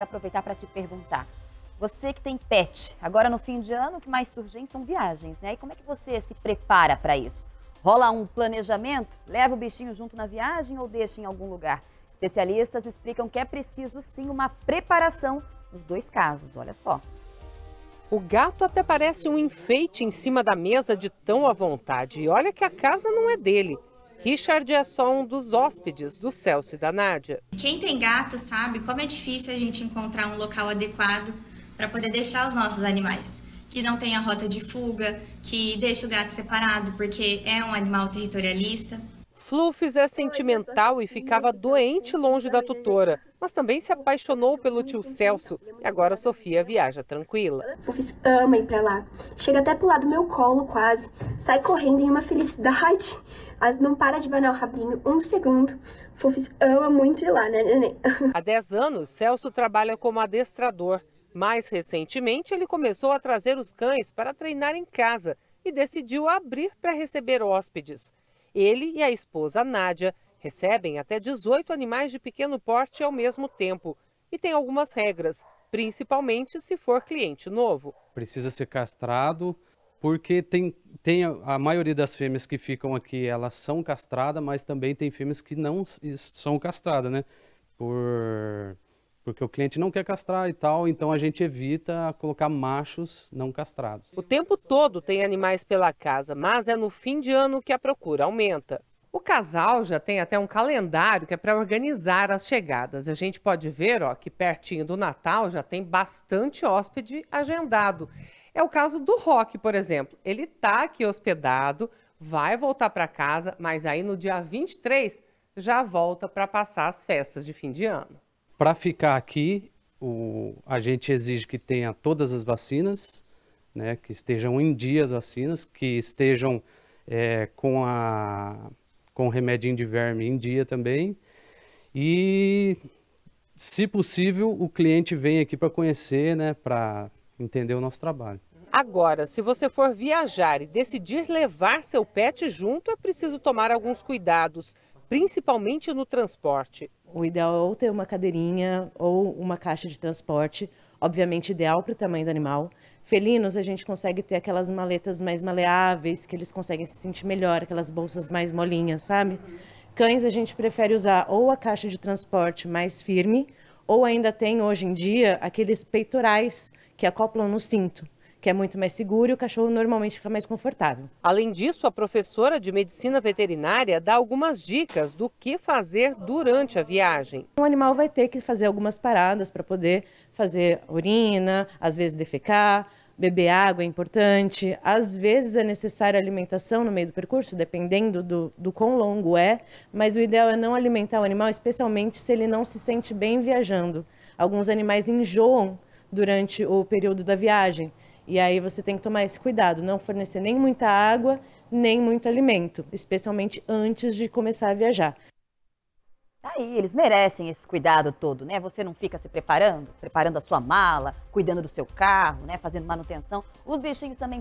aproveitar para te perguntar. Você que tem pet, agora no fim de ano, o que mais surgem são viagens, né? E como é que você se prepara para isso? Rola um planejamento? Leva o bichinho junto na viagem ou deixa em algum lugar? Especialistas explicam que é preciso sim uma preparação nos dois casos, olha só. O gato até parece um enfeite em cima da mesa de tão à vontade. E olha que a casa não é dele. Richard é só um dos hóspedes do Celso e da Nádia. Quem tem gato sabe como é difícil a gente encontrar um local adequado para poder deixar os nossos animais. Que não tenha rota de fuga, que deixe o gato separado, porque é um animal territorialista. Fluffs é sentimental e ficava doente longe da né? tutora, mas também se apaixonou pelo tio Celso e agora Sofia viaja tranquila. Fluffs ama ir pra lá. Chega até pro lado do meu colo quase, sai correndo em uma felicidade. Ah, não para de banar o rabinho um segundo. Fluffs ama muito ir lá, né, neném? Há 10 anos, Celso trabalha como adestrador. Mais recentemente, ele começou a trazer os cães para treinar em casa e decidiu abrir para receber hóspedes. Ele e a esposa Nádia recebem até 18 animais de pequeno porte ao mesmo tempo e tem algumas regras, principalmente se for cliente novo. Precisa ser castrado, porque tem, tem a, maioria das fêmeas que ficam aqui, elas são castradas, mas também tem fêmeas que não são castradas, né? Por porque o cliente não quer castrar e tal, então a gente evita colocar machos não castrados. O tempo todo tem animais pela casa, mas é no fim de ano que a procura aumenta. O casal já tem até um calendário que é para organizar as chegadas. A gente pode ver ó, que pertinho do Natal já tem bastante hóspede agendado. É o caso do Rock, por exemplo. Ele está aqui hospedado, vai voltar para casa, mas aí no dia 23 já volta para passar as festas de fim de ano. Para ficar aqui, o, a gente exige que tenha todas as vacinas, né, que estejam em dia as vacinas, que estejam é, com, a, com o remedinho de verme em dia também. E, se possível, o cliente vem aqui para conhecer, né, para entender o nosso trabalho. Agora, se você for viajar e decidir levar seu pet junto, é preciso tomar alguns cuidados principalmente no transporte? O ideal é ou ter uma cadeirinha ou uma caixa de transporte, obviamente ideal para o tamanho do animal. Felinos, a gente consegue ter aquelas maletas mais maleáveis, que eles conseguem se sentir melhor, aquelas bolsas mais molinhas, sabe? Cães, a gente prefere usar ou a caixa de transporte mais firme, ou ainda tem hoje em dia aqueles peitorais que acoplam no cinto que é muito mais seguro e o cachorro normalmente fica mais confortável. Além disso, a professora de medicina veterinária dá algumas dicas do que fazer durante a viagem. O animal vai ter que fazer algumas paradas para poder fazer urina, às vezes defecar, beber água é importante. Às vezes é necessária alimentação no meio do percurso, dependendo do, do quão longo é, mas o ideal é não alimentar o animal, especialmente se ele não se sente bem viajando. Alguns animais enjoam durante o período da viagem. E aí você tem que tomar esse cuidado, não fornecer nem muita água, nem muito alimento, especialmente antes de começar a viajar. Tá aí, eles merecem esse cuidado todo, né? Você não fica se preparando, preparando a sua mala, cuidando do seu carro, né? Fazendo manutenção. Os bichinhos também